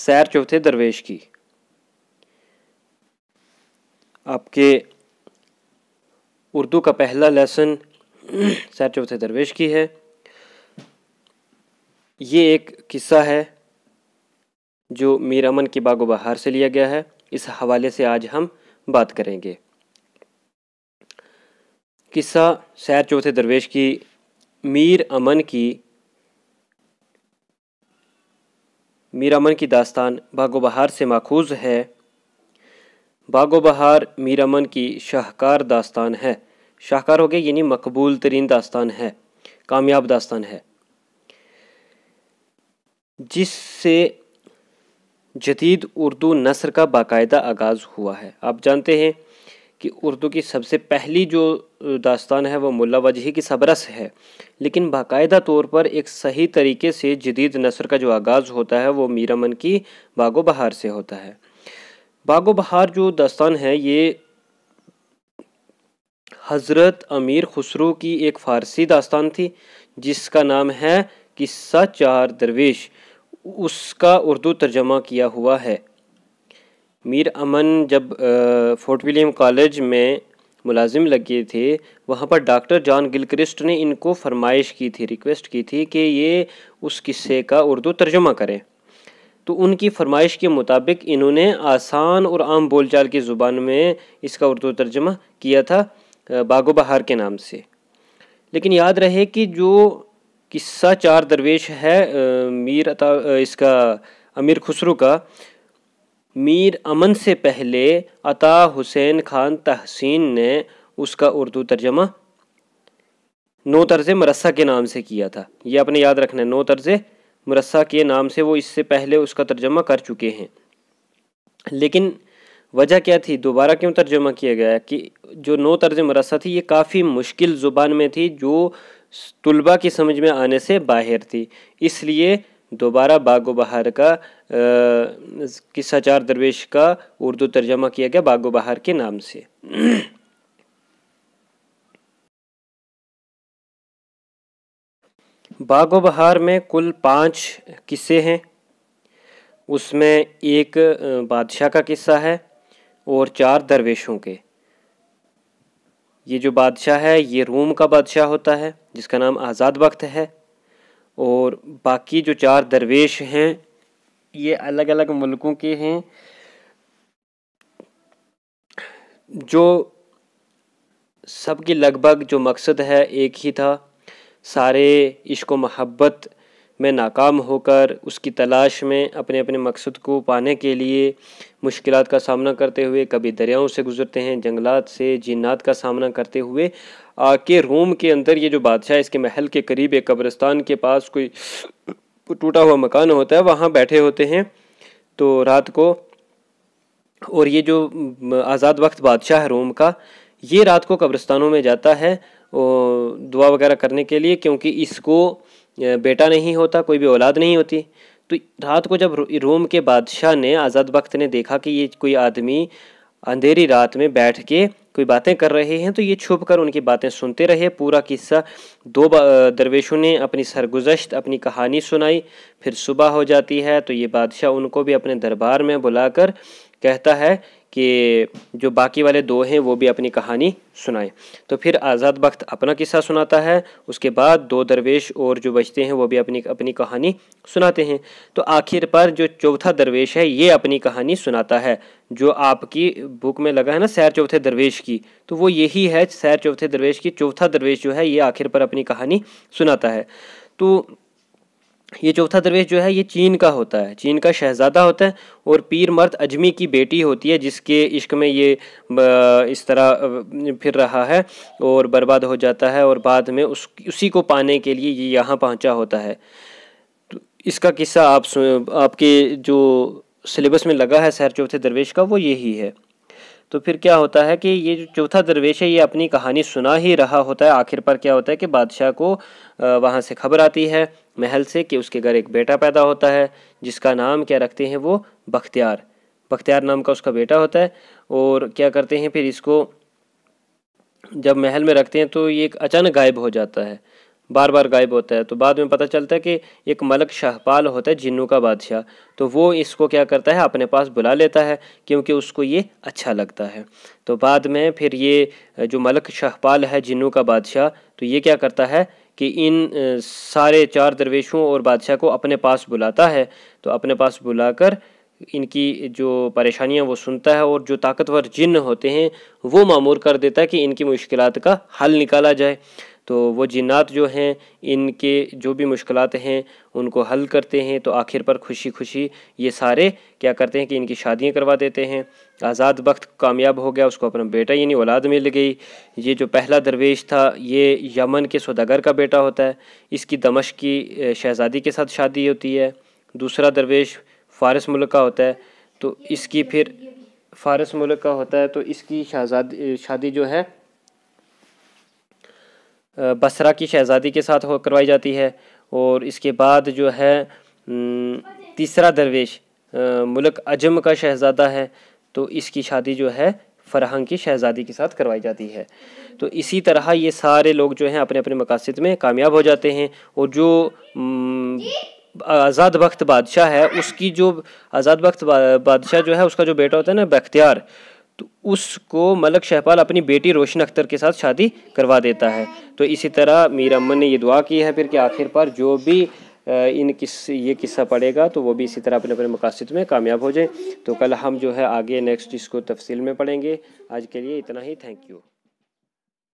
سیر چوتھے درویش کی آپ کے اردو کا پہلا لیسن سیر چوتھے درویش کی ہے یہ ایک قصہ ہے جو میر امن کی باغ و بہار سے لیا گیا ہے اس حوالے سے آج ہم بات کریں گے قصہ سیر چوتھے درویش کی میر امن کی میرا من کی داستان باغ و بہار سے ماخوذ ہے باغ و بہار من کی شاہکار داستان ہے ہو کے یعنی مقبول ترین داستان ہے کامیاب داستان ہے جس سے جدید اردو نثر کا باقاعدہ آغاز ہوا ہے آپ جانتے ہیں کہ اردو کی سب سے پہلی جو داستان ہے وہ ملا وجہی کی سبرس ہے لیکن باقاعدہ طور پر ایک صحیح طریقے سے جدید نثر کا جو آغاز ہوتا ہے وہ میرا من کی باغ و بہار سے ہوتا ہے باغ و بہار جو داستان ہے یہ حضرت امیر خسرو کی ایک فارسی داستان تھی جس کا نام ہے قصہ چار درویش اس کا اردو ترجمہ کیا ہوا ہے میر امن جب فورٹ ولیم کالج میں ملازم لگے تھے وہاں پر ڈاکٹر جان گلکرسٹ نے ان کو فرمائش کی تھی ریکویسٹ کی تھی کہ یہ اس قصے کا اردو ترجمہ کریں تو ان کی فرمائش کے مطابق انہوں نے آسان اور عام بول چال کی زبان میں اس کا اردو ترجمہ کیا تھا باغ و بہار کے نام سے لیکن یاد رہے کہ جو قصہ چار درویش ہے میر عطا اس کا امیر خسرو کا میر امن سے پہلے عطا حسین خان تحسین نے اس کا اردو ترجمہ نو طرز مرسہ کے نام سے کیا تھا یہ اپنے یاد رکھنا ہے نو طرز مرسہ کے نام سے وہ اس سے پہلے اس کا ترجمہ کر چکے ہیں لیکن وجہ کیا تھی دوبارہ کیوں ترجمہ کیا گیا کہ جو نو طرز مرسہ تھی یہ کافی مشکل زبان میں تھی جو طلبہ کی سمجھ میں آنے سے باہر تھی اس لیے دوبارہ باغ و بہار کا قصہ چار درویش کا اردو ترجمہ کیا گیا باغ و بہار کے نام سے باغ و بہار میں کل پانچ قصے ہیں اس میں ایک بادشاہ کا قصہ ہے اور چار درویشوں کے یہ جو بادشاہ ہے یہ روم کا بادشاہ ہوتا ہے جس کا نام آزاد وقت ہے اور باقی جو چار درویش ہیں یہ الگ الگ ملکوں کے ہیں جو سب کی لگ بھگ جو مقصد ہے ایک ہی تھا سارے عشق و محبت میں ناکام ہو کر اس کی تلاش میں اپنے اپنے مقصد کو پانے کے لیے مشکلات کا سامنا کرتے ہوئے کبھی دریاؤں سے گزرتے ہیں جنگلات سے جنات کا سامنا کرتے ہوئے آ کے روم کے اندر یہ جو بادشاہ اس کے محل کے قریب ایک قبرستان کے پاس کوئی ٹوٹا ہوا مکان ہوتا ہے وہاں بیٹھے ہوتے ہیں تو رات کو اور یہ جو آزاد وقت بادشاہ ہے روم کا یہ رات کو قبرستانوں میں جاتا ہے دعا وغیرہ کرنے کے لیے کیونکہ اس کو بیٹا نہیں ہوتا کوئی بھی اولاد نہیں ہوتی تو رات کو جب روم کے بادشاہ نے آزاد وقت نے دیکھا کہ یہ کوئی آدمی اندھیری رات میں بیٹھ کے کوئی باتیں کر رہے ہیں تو یہ چھپ کر ان کی باتیں سنتے رہے پورا قصہ دو درویشوں نے اپنی سرگزشت اپنی کہانی سنائی پھر صبح ہو جاتی ہے تو یہ بادشاہ ان کو بھی اپنے دربار میں بلا کر کہتا ہے کہ جو باقی والے دو ہیں وہ بھی اپنی کہانی سنائیں تو پھر آزاد بخت اپنا قصہ سناتا ہے اس کے بعد دو درویش اور جو بچتے ہیں وہ بھی اپنی اپنی کہانی سناتے ہیں تو آخر پر جو چوتھا درویش ہے یہ اپنی کہانی سناتا ہے جو آپ کی بک میں لگا ہے نا سیر چوتھے درویش کی تو وہ یہی ہے سیر چوتھے درویش کی چوتھا درویش جو ہے یہ آخر پر اپنی کہانی سناتا ہے تو یہ چوتھا درویش جو ہے یہ چین کا ہوتا ہے چین کا شہزادہ ہوتا ہے اور پیر مرد اجمی کی بیٹی ہوتی ہے جس کے عشق میں یہ اس طرح پھر رہا ہے اور برباد ہو جاتا ہے اور بعد میں اس اسی کو پانے کے لیے یہ یہاں پہنچا ہوتا ہے اس کا قصہ آپ آپ کے جو سلیبس میں لگا ہے سیر چوتھے درویش کا وہ یہی ہے تو پھر کیا ہوتا ہے کہ یہ جو چوتھا درویش ہے یہ اپنی کہانی سنا ہی رہا ہوتا ہے آخر پر کیا ہوتا ہے کہ بادشاہ کو وہاں سے خبر آتی ہے محل سے کہ اس کے گھر ایک بیٹا پیدا ہوتا ہے جس کا نام کیا رکھتے ہیں وہ بختیار بختیار نام کا اس کا بیٹا ہوتا ہے اور کیا کرتے ہیں پھر اس کو جب محل میں رکھتے ہیں تو یہ ایک اچانک غائب ہو جاتا ہے بار بار غائب ہوتا ہے تو بعد میں پتہ چلتا ہے کہ ایک ملک پال ہوتا ہے جنو کا بادشاہ تو وہ اس کو کیا کرتا ہے اپنے پاس بلا لیتا ہے کیونکہ اس کو یہ اچھا لگتا ہے تو بعد میں پھر یہ جو ملک پال ہے جنو کا بادشاہ تو یہ کیا کرتا ہے کہ ان سارے چار درویشوں اور بادشاہ کو اپنے پاس بلاتا ہے تو اپنے پاس بلا کر ان کی جو پریشانیاں وہ سنتا ہے اور جو طاقتور جن ہوتے ہیں وہ معمور کر دیتا ہے کہ ان کی مشکلات کا حل نکالا جائے تو وہ جنات جو ہیں ان کے جو بھی مشکلات ہیں ان کو حل کرتے ہیں تو آخر پر خوشی خوشی یہ سارے کیا کرتے ہیں کہ ان کی شادیاں کروا دیتے ہیں آزاد بخت کامیاب ہو گیا اس کو اپنا بیٹا یعنی اولاد مل گئی یہ جو پہلا درویش تھا یہ یمن کے سوداگر کا بیٹا ہوتا ہے اس کی دمشق کی شہزادی کے ساتھ شادی ہوتی ہے دوسرا درویش فارس ملک کا ہوتا ہے تو اس کی پھر فارس ملک کا ہوتا ہے تو اس کی شہزادی شادی جو ہے بسرا کی شہزادی کے ساتھ ہو کروائی جاتی ہے اور اس کے بعد جو ہے تیسرا درویش ملک عجم کا شہزادہ ہے تو اس کی شادی جو ہے فرہنگ کی شہزادی کے ساتھ کروائی جاتی ہے تو اسی طرح یہ سارے لوگ جو ہیں اپنے اپنے مقاصد میں کامیاب ہو جاتے ہیں اور جو آزاد بخت بادشاہ ہے اس کی جو آزاد بخت بادشاہ جو ہے اس کا جو بیٹا ہوتا ہے نا بختیار تو اس کو ملک شہپال اپنی بیٹی روشن اختر کے ساتھ شادی کروا دیتا ہے تو اسی طرح میر امن نے یہ دعا کی ہے پھر کہ آخر پر جو بھی ان کس یہ قصہ پڑے گا تو وہ بھی اسی طرح اپنے اپنے مقاصد میں کامیاب ہو جائیں تو کل ہم جو ہے آگے نیکسٹ اس کو تفصیل میں پڑھیں گے آج کے لیے اتنا ہی تھینک یو